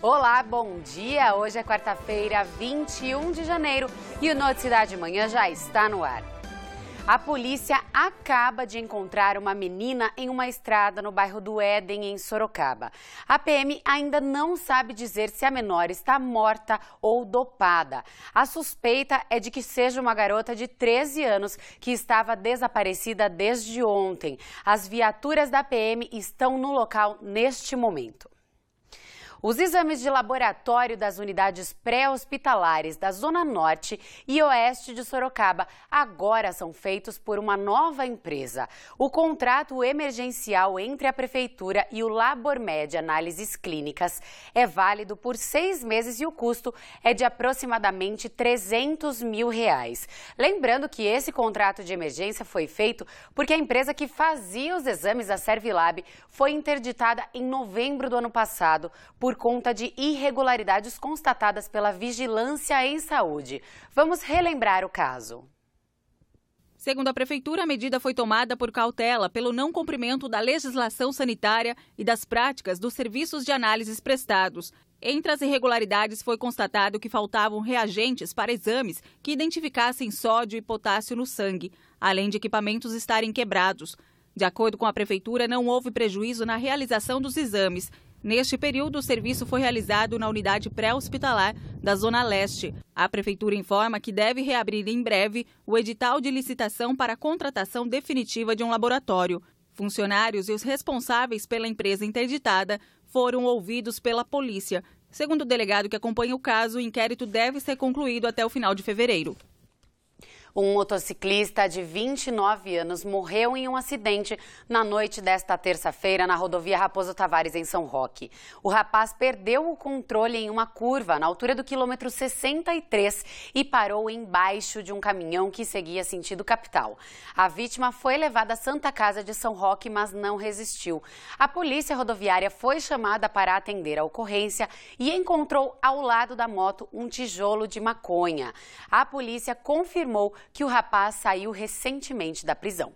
Olá, bom dia! Hoje é quarta-feira, 21 de janeiro e o Noticidade Manhã já está no ar. A polícia acaba de encontrar uma menina em uma estrada no bairro do Éden, em Sorocaba. A PM ainda não sabe dizer se a menor está morta ou dopada. A suspeita é de que seja uma garota de 13 anos que estava desaparecida desde ontem. As viaturas da PM estão no local neste momento. Os exames de laboratório das unidades pré-hospitalares da Zona Norte e Oeste de Sorocaba agora são feitos por uma nova empresa. O contrato emergencial entre a Prefeitura e o LaborMed Análises Clínicas é válido por seis meses e o custo é de aproximadamente 300 mil reais. Lembrando que esse contrato de emergência foi feito porque a empresa que fazia os exames, da Servilab, foi interditada em novembro do ano passado por por conta de irregularidades constatadas pela Vigilância em Saúde. Vamos relembrar o caso. Segundo a Prefeitura, a medida foi tomada por cautela pelo não cumprimento da legislação sanitária e das práticas dos serviços de análises prestados. Entre as irregularidades, foi constatado que faltavam reagentes para exames que identificassem sódio e potássio no sangue, além de equipamentos estarem quebrados. De acordo com a Prefeitura, não houve prejuízo na realização dos exames Neste período, o serviço foi realizado na unidade pré-hospitalar da Zona Leste. A Prefeitura informa que deve reabrir em breve o edital de licitação para a contratação definitiva de um laboratório. Funcionários e os responsáveis pela empresa interditada foram ouvidos pela polícia. Segundo o delegado que acompanha o caso, o inquérito deve ser concluído até o final de fevereiro. Um motociclista de 29 anos morreu em um acidente na noite desta terça-feira na rodovia Raposo Tavares, em São Roque. O rapaz perdeu o controle em uma curva na altura do quilômetro 63 e parou embaixo de um caminhão que seguia sentido capital. A vítima foi levada à Santa Casa de São Roque, mas não resistiu. A polícia rodoviária foi chamada para atender a ocorrência e encontrou ao lado da moto um tijolo de maconha. A polícia confirmou que o rapaz saiu recentemente da prisão.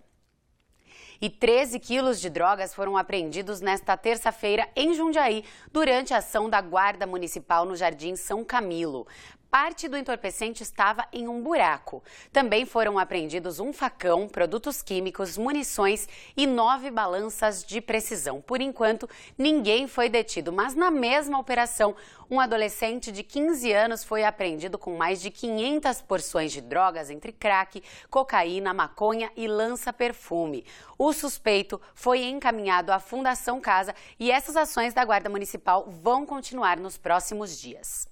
E 13 quilos de drogas foram apreendidos nesta terça-feira em Jundiaí, durante a ação da Guarda Municipal no Jardim São Camilo parte do entorpecente estava em um buraco. Também foram apreendidos um facão, produtos químicos, munições e nove balanças de precisão. Por enquanto, ninguém foi detido, mas na mesma operação, um adolescente de 15 anos foi apreendido com mais de 500 porções de drogas entre crack, cocaína, maconha e lança-perfume. O suspeito foi encaminhado à Fundação Casa e essas ações da Guarda Municipal vão continuar nos próximos dias.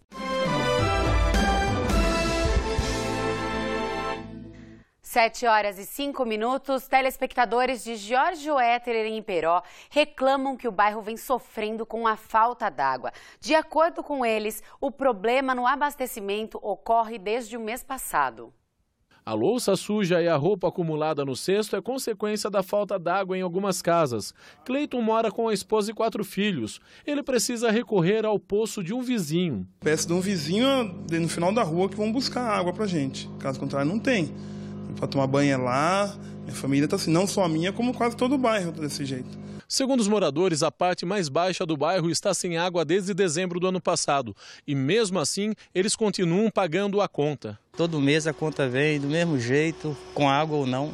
Sete horas e cinco minutos, telespectadores de Giorgio Éter em Peró reclamam que o bairro vem sofrendo com a falta d'água. De acordo com eles, o problema no abastecimento ocorre desde o mês passado. A louça suja e a roupa acumulada no cesto é consequência da falta d'água em algumas casas. Cleiton mora com a esposa e quatro filhos. Ele precisa recorrer ao poço de um vizinho. Peço de um vizinho no final da rua que vão buscar água pra gente. Caso contrário, não tem para tomar banho é lá. Minha família está assim, não só a minha, como quase todo o bairro tá desse jeito. Segundo os moradores, a parte mais baixa do bairro está sem água desde dezembro do ano passado. E mesmo assim, eles continuam pagando a conta. Todo mês a conta vem do mesmo jeito, com água ou não,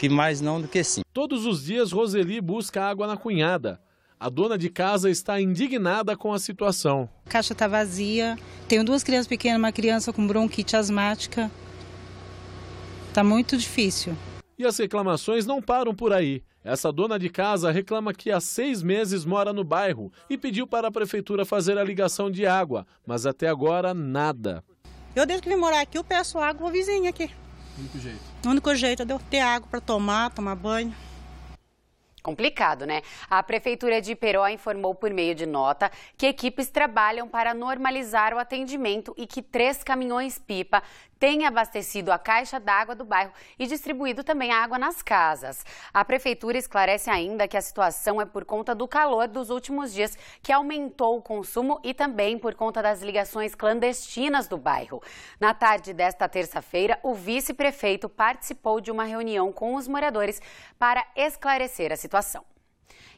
que mais não do que sim. Todos os dias, Roseli busca água na cunhada. A dona de casa está indignada com a situação. A caixa está vazia, tenho duas crianças pequenas, uma criança com bronquite asmática, Está muito difícil. E as reclamações não param por aí. Essa dona de casa reclama que há seis meses mora no bairro e pediu para a prefeitura fazer a ligação de água, mas até agora nada. Eu, desde que vim morar aqui, eu peço água para vizinha aqui. O único jeito. O único jeito é ter água para tomar, tomar banho. Complicado, né? A Prefeitura de Iperó informou por meio de nota que equipes trabalham para normalizar o atendimento e que três caminhões-pipa tem abastecido a caixa d'água do bairro e distribuído também a água nas casas. A prefeitura esclarece ainda que a situação é por conta do calor dos últimos dias, que aumentou o consumo e também por conta das ligações clandestinas do bairro. Na tarde desta terça-feira, o vice-prefeito participou de uma reunião com os moradores para esclarecer a situação.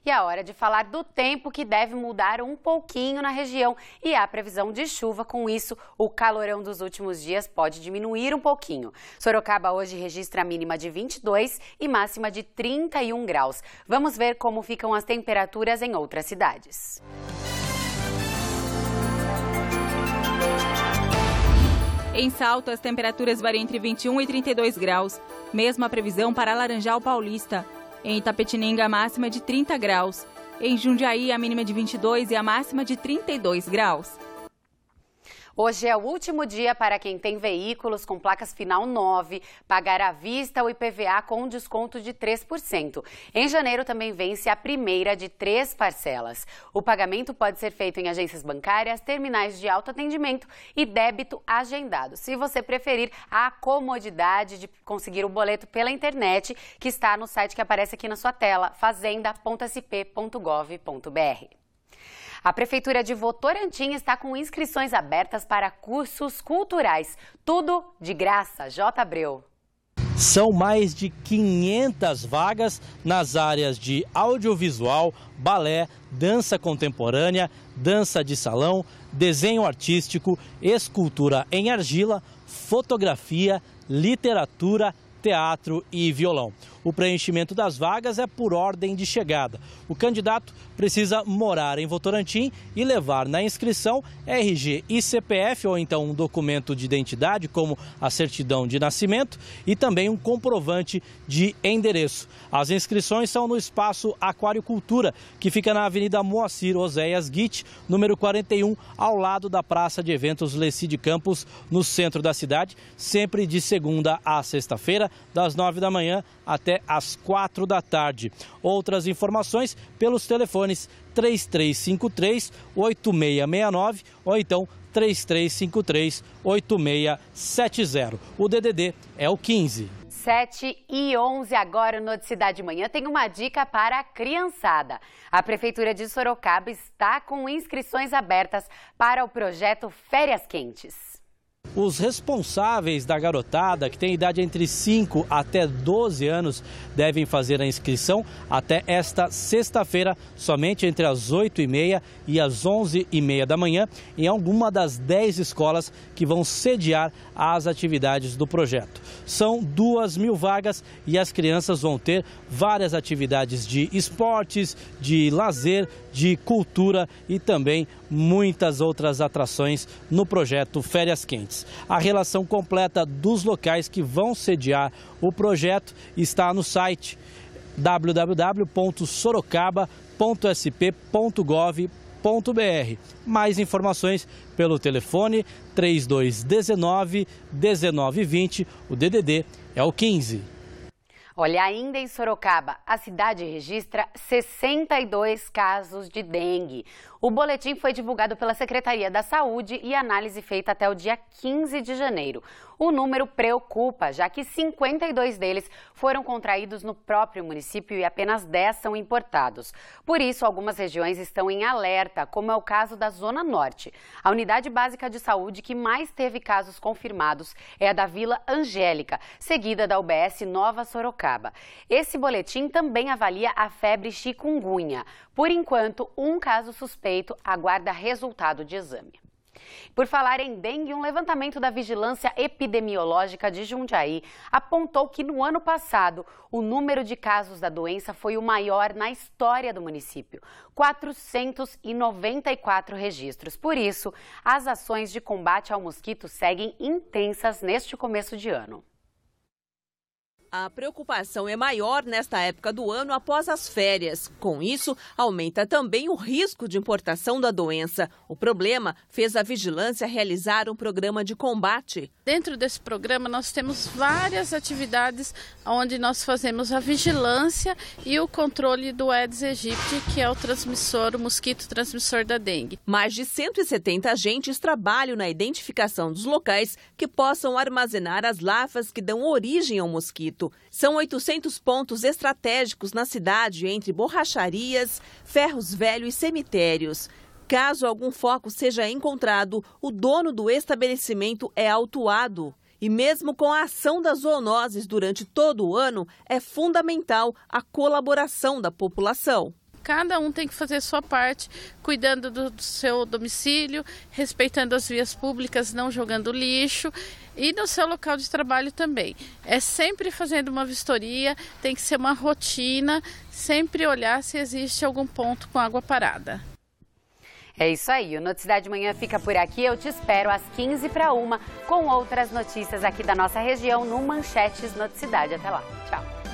E a é hora de falar do tempo que deve mudar um pouquinho na região e a previsão de chuva. Com isso, o calorão dos últimos dias pode diminuir um pouquinho. Sorocaba hoje registra a mínima de 22 e máxima de 31 graus. Vamos ver como ficam as temperaturas em outras cidades. Em Salto, as temperaturas variam entre 21 e 32 graus. Mesma previsão para Laranjal Paulista. Em Itapetininga, a máxima é de 30 graus. Em Jundiaí, a mínima é de 22 e a máxima de 32 graus. Hoje é o último dia para quem tem veículos com placas final 9 pagar à vista o IPVA com desconto de 3%. Em janeiro também vence a primeira de três parcelas. O pagamento pode ser feito em agências bancárias, terminais de autoatendimento e débito agendado. Se você preferir a comodidade de conseguir o boleto pela internet, que está no site que aparece aqui na sua tela, fazenda.sp.gov.br. A Prefeitura de Votorantim está com inscrições abertas para cursos culturais. Tudo de graça. J. Abreu. São mais de 500 vagas nas áreas de audiovisual, balé, dança contemporânea, dança de salão, desenho artístico, escultura em argila, fotografia, literatura, teatro e violão. O preenchimento das vagas é por ordem de chegada. O candidato precisa morar em Votorantim e levar na inscrição RG e CPF ou então um documento de identidade, como a certidão de nascimento, e também um comprovante de endereço. As inscrições são no espaço Cultura que fica na Avenida Moacir Oséias Guit, número 41, ao lado da Praça de Eventos Leci de Campos, no centro da cidade, sempre de segunda a sexta-feira, das nove da manhã até até às quatro da tarde. Outras informações pelos telefones 3353 8669 ou então 3353 8670. O DDD é o 15. 7 e 11 agora no Cidade Manhã tem uma dica para a criançada. A Prefeitura de Sorocaba está com inscrições abertas para o projeto Férias Quentes. Os responsáveis da garotada, que tem idade entre 5 até 12 anos, devem fazer a inscrição até esta sexta-feira, somente entre as 8h30 e, e as 11h30 da manhã, em alguma das 10 escolas que vão sediar as atividades do projeto. São duas mil vagas e as crianças vão ter várias atividades de esportes, de lazer, de cultura e também muitas outras atrações no projeto Férias Quentes a relação completa dos locais que vão sediar o projeto está no site www.sorocaba.sp.gov.br. Mais informações pelo telefone 3219 1920, o DDD é o 15. Olha, ainda em Sorocaba, a cidade registra 62 casos de dengue. O boletim foi divulgado pela Secretaria da Saúde e análise feita até o dia 15 de janeiro. O número preocupa, já que 52 deles foram contraídos no próprio município e apenas 10 são importados. Por isso, algumas regiões estão em alerta, como é o caso da Zona Norte. A unidade básica de saúde que mais teve casos confirmados é a da Vila Angélica, seguida da UBS Nova Sorocaba. Esse boletim também avalia a febre chikungunya. Por enquanto, um caso suspeito aguarda resultado de exame. Por falar em dengue, um levantamento da Vigilância Epidemiológica de Jundiaí apontou que no ano passado o número de casos da doença foi o maior na história do município, 494 registros. Por isso, as ações de combate ao mosquito seguem intensas neste começo de ano. A preocupação é maior nesta época do ano após as férias. Com isso, aumenta também o risco de importação da doença. O problema fez a vigilância realizar um programa de combate. Dentro desse programa, nós temos várias atividades onde nós fazemos a vigilância e o controle do Aedes aegypti, que é o transmissor, o mosquito transmissor da dengue. Mais de 170 agentes trabalham na identificação dos locais que possam armazenar as larvas que dão origem ao mosquito. São 800 pontos estratégicos na cidade, entre borracharias, ferros velhos e cemitérios. Caso algum foco seja encontrado, o dono do estabelecimento é autuado. E mesmo com a ação das zoonoses durante todo o ano, é fundamental a colaboração da população. Cada um tem que fazer a sua parte, cuidando do, do seu domicílio, respeitando as vias públicas, não jogando lixo e no seu local de trabalho também. É sempre fazendo uma vistoria, tem que ser uma rotina, sempre olhar se existe algum ponto com água parada. É isso aí, o Noticidade de Manhã fica por aqui. Eu te espero às 15 para uma com outras notícias aqui da nossa região no Manchetes Noticidade. Até lá. Tchau.